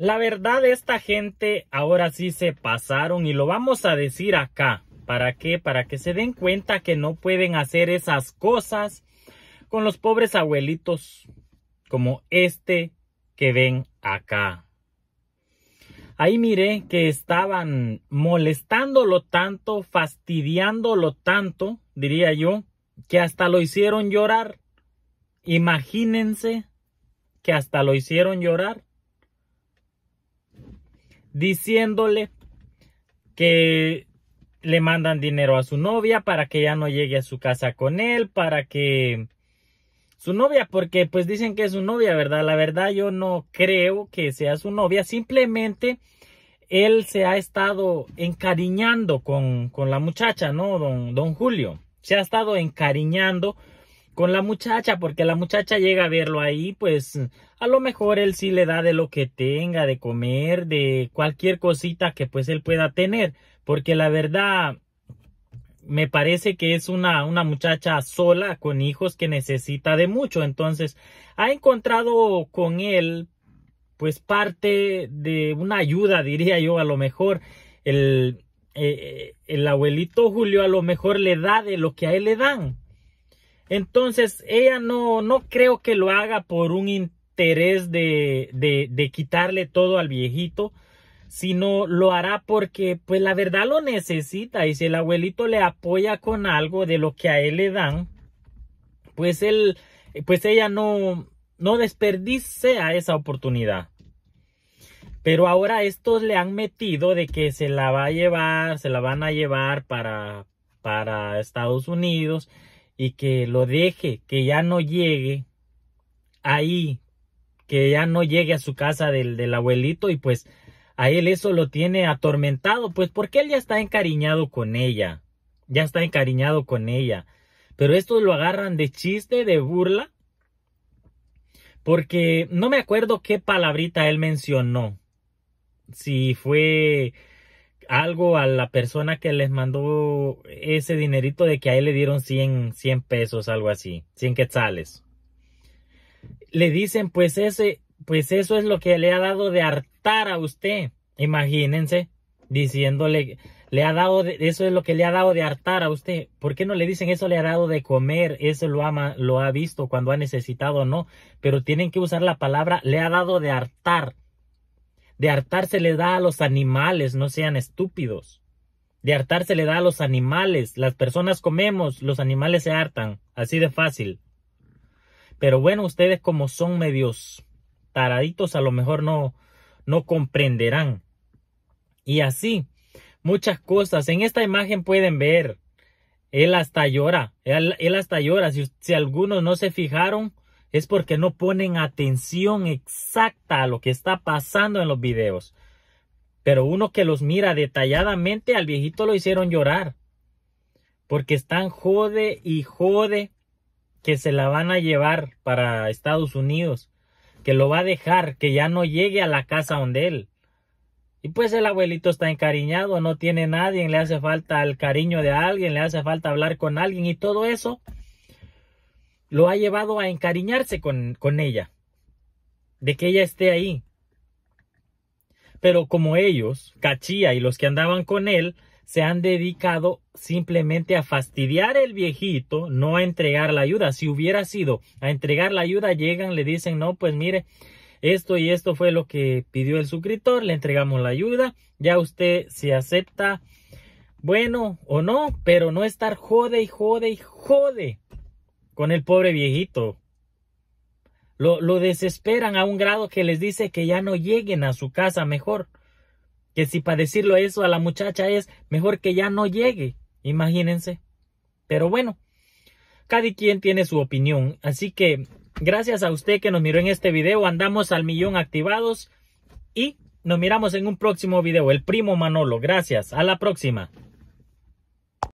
La verdad, esta gente ahora sí se pasaron y lo vamos a decir acá. ¿Para qué? Para que se den cuenta que no pueden hacer esas cosas con los pobres abuelitos como este que ven acá. Ahí miré que estaban molestándolo tanto, fastidiándolo tanto, diría yo, que hasta lo hicieron llorar. Imagínense que hasta lo hicieron llorar diciéndole que le mandan dinero a su novia para que ya no llegue a su casa con él, para que su novia, porque pues dicen que es su novia, ¿verdad? La verdad yo no creo que sea su novia, simplemente él se ha estado encariñando con, con la muchacha, ¿no? Don, don Julio, se ha estado encariñando con la muchacha, porque la muchacha llega a verlo ahí, pues a lo mejor él sí le da de lo que tenga, de comer, de cualquier cosita que pues él pueda tener, porque la verdad me parece que es una, una muchacha sola con hijos que necesita de mucho, entonces ha encontrado con él pues parte de una ayuda, diría yo, a lo mejor el, eh, eh, el abuelito Julio a lo mejor le da de lo que a él le dan, entonces, ella no, no creo que lo haga por un interés de, de, quitarle todo al viejito, sino lo hará porque, pues, la verdad lo necesita. Y si el abuelito le apoya con algo de lo que a él le dan, pues él, pues ella no, no desperdicia esa oportunidad. Pero ahora estos le han metido de que se la va a llevar, se la van a llevar para, para Estados Unidos y que lo deje, que ya no llegue ahí, que ya no llegue a su casa del, del abuelito y pues a él eso lo tiene atormentado, pues porque él ya está encariñado con ella, ya está encariñado con ella. Pero estos lo agarran de chiste, de burla, porque no me acuerdo qué palabrita él mencionó. Si fue algo a la persona que les mandó ese dinerito de que a él le dieron 100, 100 pesos, algo así, 100 quetzales. Le dicen, pues ese, pues eso es lo que le ha dado de hartar a usted. Imagínense, diciéndole, le ha dado, de, eso es lo que le ha dado de hartar a usted. ¿Por qué no le dicen eso le ha dado de comer? Eso lo ama, lo ha visto cuando ha necesitado, o no. Pero tienen que usar la palabra le ha dado de hartar. De hartar se le da a los animales, no sean estúpidos. De hartar se le da a los animales. Las personas comemos, los animales se hartan. Así de fácil. Pero bueno, ustedes como son medios taraditos, a lo mejor no, no comprenderán. Y así, muchas cosas. En esta imagen pueden ver, él hasta llora, él, hasta llora. Si, si, algunos no se fijaron, es porque no ponen atención exacta a lo que está pasando en los videos. Pero uno que los mira detalladamente, al viejito lo hicieron llorar. Porque están jode y jode que se la van a llevar para Estados Unidos. Que lo va a dejar, que ya no llegue a la casa donde él. Y pues el abuelito está encariñado, no tiene nadie, le hace falta el cariño de alguien, le hace falta hablar con alguien y todo eso lo ha llevado a encariñarse con, con ella, de que ella esté ahí. Pero como ellos, Cachía y los que andaban con él, se han dedicado simplemente a fastidiar el viejito, no a entregar la ayuda. Si hubiera sido a entregar la ayuda, llegan, le dicen, no, pues mire, esto y esto fue lo que pidió el suscriptor, le entregamos la ayuda, ya usted se acepta, bueno o no, pero no estar jode y jode y jode con el pobre viejito. Lo, desesperan a un grado que les dice que ya no lleguen a su casa mejor. Que si para decirlo eso a la muchacha es mejor que ya no llegue. Imagínense. Pero bueno, cada quien tiene su opinión. Así que gracias a usted que nos miró en este video. Andamos al millón activados y nos miramos en un próximo video. El primo Manolo. Gracias. A la próxima.